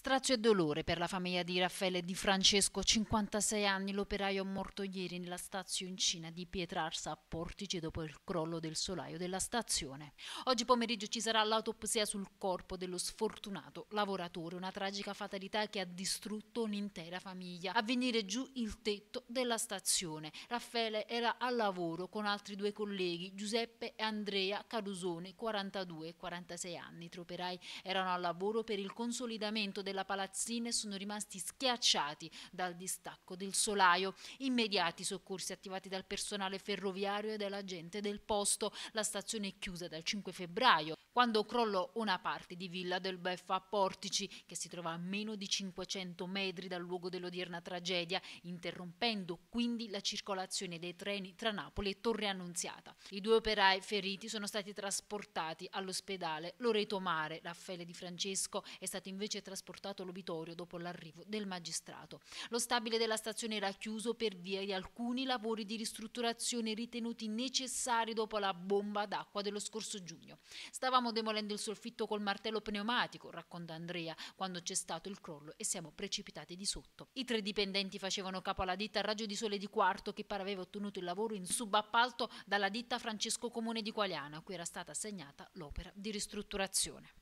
Strazio e dolore per la famiglia di Raffaele e Di Francesco, 56 anni, l'operaio morto ieri nella stazioncina di Pietrarsa a Portici dopo il crollo del solaio della stazione. Oggi pomeriggio ci sarà l'autopsia sul corpo dello sfortunato lavoratore, una tragica fatalità che ha distrutto un'intera famiglia. A venire giù il tetto della stazione. Raffaele era al lavoro con altri due colleghi, Giuseppe e Andrea Carusone, 42 e 46 anni. I tre operai erano al lavoro per il consolidamento del della palazzina e sono rimasti schiacciati dal distacco del solaio. Immediati soccorsi attivati dal personale ferroviario e dalla gente del posto. La stazione è chiusa dal 5 febbraio, quando crollò una parte di Villa del Beffa a Portici, che si trova a meno di 500 metri dal luogo dell'odierna tragedia, interrompendo quindi la circolazione dei treni tra Napoli e Torre Annunziata. I due operai feriti sono stati trasportati all'ospedale Loreto Mare. Raffaele Di Francesco è stato invece trasportato trasportato all'obitorio dopo l'arrivo del magistrato. Lo stabile della stazione era chiuso per via di alcuni lavori di ristrutturazione ritenuti necessari dopo la bomba d'acqua dello scorso giugno. Stavamo demolendo il soffitto col martello pneumatico, racconta Andrea, quando c'è stato il crollo e siamo precipitati di sotto. I tre dipendenti facevano capo alla ditta Raggio di Sole di Quarto che pare aveva ottenuto il lavoro in subappalto dalla ditta Francesco Comune di Qualiana, a cui era stata assegnata l'opera di ristrutturazione.